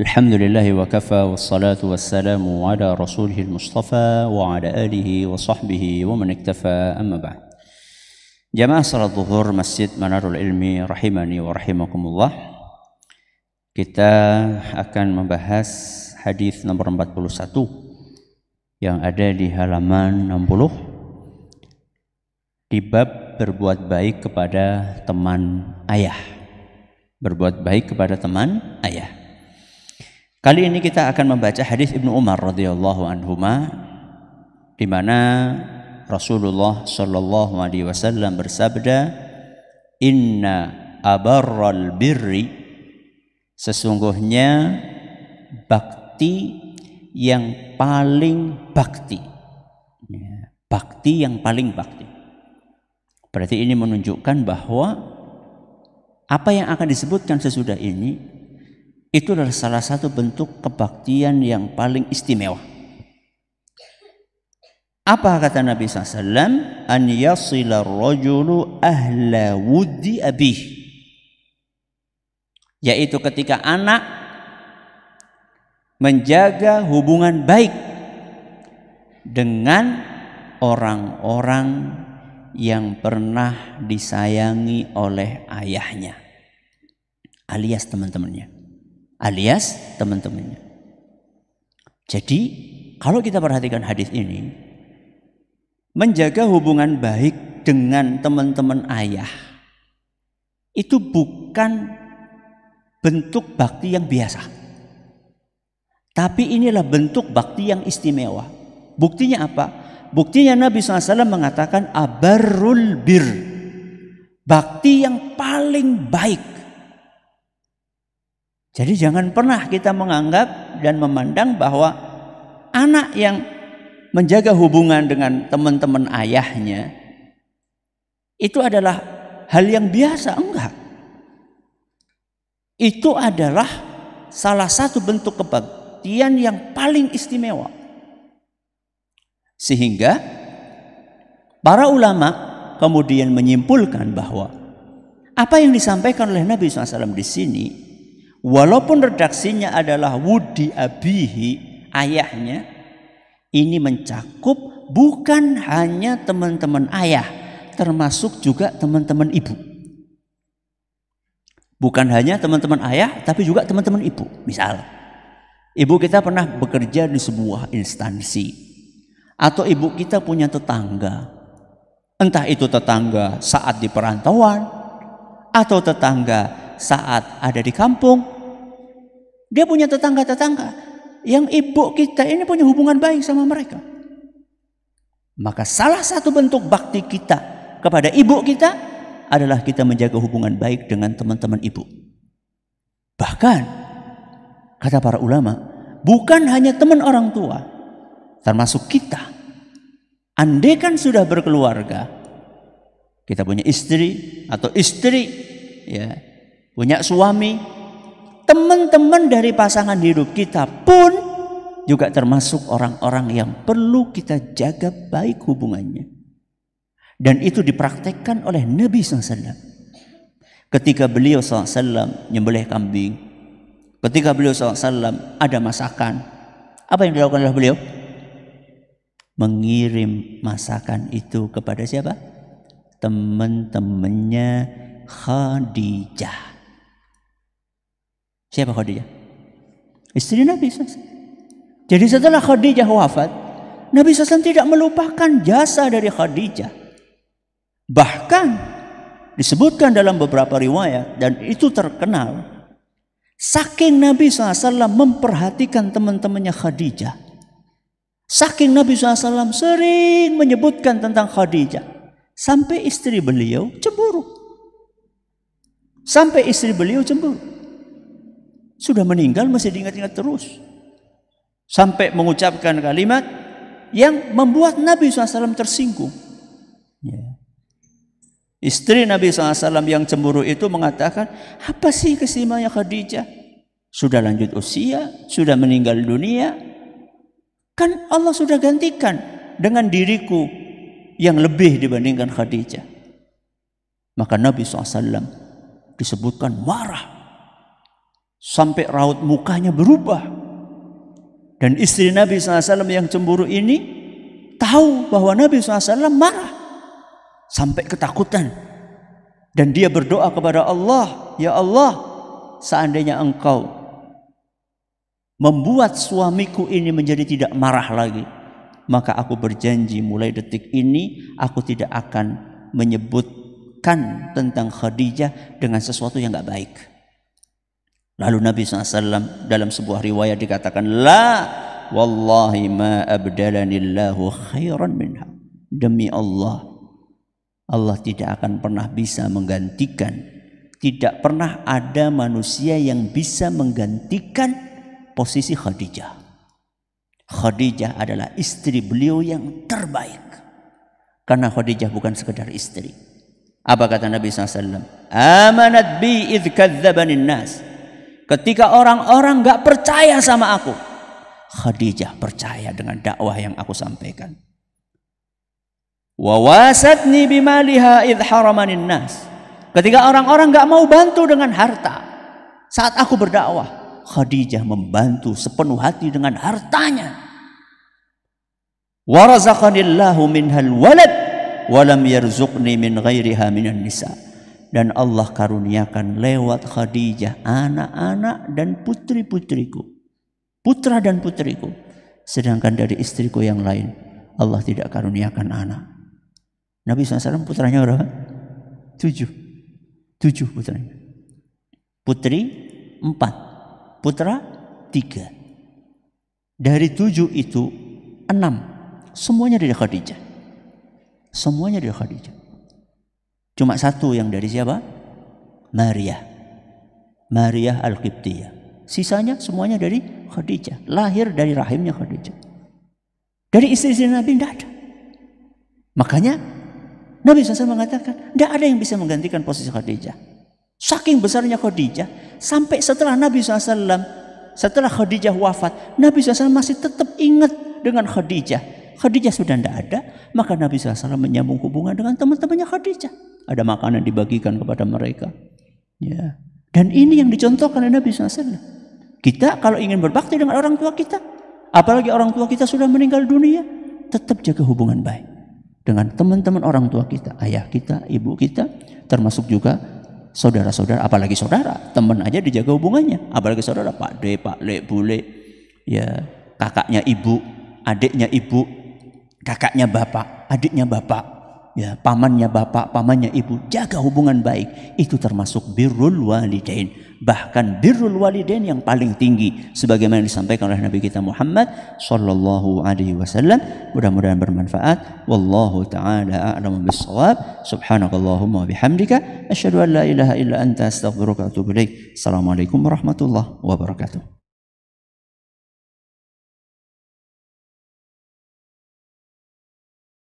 الحمد لله وكفى والصلاة والسلام على رسوله المصطفى وعلى آله وصحبه ومن اكتفى أما بعد جماعة صلاة الظهر مسجد منار العلم رحمني ورحمكم الله kita akan membahas hadis nomor 41 yang ada di halaman 60 di bab berbuat baik kepada teman ayah berbuat baik kepada teman ayah Kali ini kita akan membaca hadis Ibnu Umar radhiyallahu ma, di mana Rasulullah shallallahu alaihi wasallam bersabda, "Inna abarral birri sesungguhnya bakti yang paling bakti." Ya, bakti yang paling bakti. Berarti ini menunjukkan bahwa apa yang akan disebutkan sesudah ini itu adalah salah satu bentuk kebaktian yang paling istimewa. Apa kata Nabi SAW? An yasila rajulu ahla wuddi abih. Yaitu ketika anak menjaga hubungan baik dengan orang-orang yang pernah disayangi oleh ayahnya alias teman-temannya alias teman-temannya. Jadi kalau kita perhatikan hadis ini, menjaga hubungan baik dengan teman-teman ayah itu bukan bentuk bakti yang biasa. Tapi inilah bentuk bakti yang istimewa. Buktinya apa? Buktinya Nabi SAW mengatakan abarul bir. Bakti yang paling baik. Jadi jangan pernah kita menganggap dan memandang bahwa anak yang menjaga hubungan dengan teman-teman ayahnya itu adalah hal yang biasa, enggak. Itu adalah salah satu bentuk kebaktian yang paling istimewa. Sehingga para ulama kemudian menyimpulkan bahwa apa yang disampaikan oleh Nabi SAW di sini walaupun redaksinya adalah wudi abihi ayahnya ini mencakup bukan hanya teman-teman ayah termasuk juga teman-teman ibu bukan hanya teman-teman ayah tapi juga teman-teman ibu misal ibu kita pernah bekerja di sebuah instansi atau ibu kita punya tetangga entah itu tetangga saat di perantauan atau tetangga saat ada di kampung. Dia punya tetangga-tetangga yang ibu kita ini punya hubungan baik sama mereka. Maka salah satu bentuk bakti kita kepada ibu kita adalah kita menjaga hubungan baik dengan teman-teman ibu. Bahkan kata para ulama, bukan hanya teman orang tua, termasuk kita. andai kan sudah berkeluarga, kita punya istri atau istri ya punya suami, teman-teman dari pasangan hidup kita pun juga termasuk orang-orang yang perlu kita jaga baik hubungannya. Dan itu dipraktekkan oleh Nabi SAW. Ketika beliau SAW nyembelih kambing, ketika beliau SAW ada masakan, apa yang dilakukan oleh beliau? Mengirim masakan itu kepada siapa? Teman-temannya Khadijah. Siapa Khadijah? Istri Nabi SAW. Jadi setelah Khadijah wafat, Nabi SAW tidak melupakan jasa dari Khadijah. Bahkan disebutkan dalam beberapa riwayat dan itu terkenal. Saking Nabi SAW memperhatikan teman-temannya Khadijah. Saking Nabi SAW sering menyebutkan tentang Khadijah. Sampai istri beliau cemburu. Sampai istri beliau cemburu. Sudah meninggal masih diingat-ingat terus. Sampai mengucapkan kalimat yang membuat Nabi SAW tersinggung. Ya. Istri Nabi SAW yang cemburu itu mengatakan, apa sih kesimanya Khadijah? Sudah lanjut usia, sudah meninggal dunia. Kan Allah sudah gantikan dengan diriku yang lebih dibandingkan Khadijah. Maka Nabi SAW disebutkan marah sampai raut mukanya berubah. Dan istri Nabi SAW yang cemburu ini tahu bahwa Nabi SAW marah sampai ketakutan. Dan dia berdoa kepada Allah, Ya Allah seandainya engkau membuat suamiku ini menjadi tidak marah lagi. Maka aku berjanji mulai detik ini aku tidak akan menyebutkan tentang Khadijah dengan sesuatu yang gak baik. Lalu Nabi SAW dalam sebuah riwayat dikatakan, La wallahi ma abdalanillahu khairan minha. Demi Allah, Allah tidak akan pernah bisa menggantikan. Tidak pernah ada manusia yang bisa menggantikan posisi Khadijah. Khadijah adalah istri beliau yang terbaik. Karena Khadijah bukan sekedar istri. Apa kata Nabi SAW? Amanat bi idh kadzabanin nas. Ketika orang-orang -orang percaya sama aku, Khadijah percaya dengan dakwah yang aku sampaikan. Wawasatni bimaliha idharamanin nas. Ketika orang-orang -orang mau bantu dengan harta, saat aku berdakwah, Khadijah membantu sepenuh hati dengan hartanya. Warazakanillahu minhal walad walam yarzukni min ghairiha minan nisa' dan Allah karuniakan lewat Khadijah anak-anak dan putri-putriku putra dan putriku sedangkan dari istriku yang lain Allah tidak karuniakan anak Nabi SAW putranya berapa? tujuh tujuh putranya putri empat putra tiga dari tujuh itu enam semuanya dari Khadijah semuanya dari Khadijah Cuma satu yang dari siapa? Maria. Maria Al-Qibtiyah. Sisanya semuanya dari Khadijah. Lahir dari rahimnya Khadijah. Dari istri-istri Nabi tidak ada. Makanya Nabi SAW mengatakan, tidak ada yang bisa menggantikan posisi Khadijah. Saking besarnya Khadijah, sampai setelah Nabi SAW, setelah Khadijah wafat, Nabi SAW masih tetap ingat dengan Khadijah. Khadijah sudah tidak ada, maka Nabi SAW menyambung hubungan dengan teman-temannya Khadijah. Ada makanan dibagikan kepada mereka. Ya. Dan ini yang dicontohkan oleh Nabi SAW. Kita kalau ingin berbakti dengan orang tua kita, apalagi orang tua kita sudah meninggal dunia, tetap jaga hubungan baik dengan teman-teman orang tua kita, ayah kita, ibu kita, termasuk juga saudara-saudara, apalagi saudara, teman aja dijaga hubungannya, apalagi saudara, Pak D, Pak Le, Bule, ya kakaknya ibu, adiknya ibu, kakaknya bapak, adiknya bapak, ya pamannya bapak, pamannya ibu, jaga hubungan baik. Itu termasuk birrul walidain. Bahkan birrul walidain yang paling tinggi sebagaimana disampaikan oleh Nabi kita Muhammad sallallahu alaihi wasallam. Mudah-mudahan bermanfaat. Wallahu taala a'lamu bissawab. Subhanakallahumma bihamdika asyhadu an la ilaha illa anta astaghfiruka wa atubu ilaik. Assalamualaikum warahmatullahi wabarakatuh.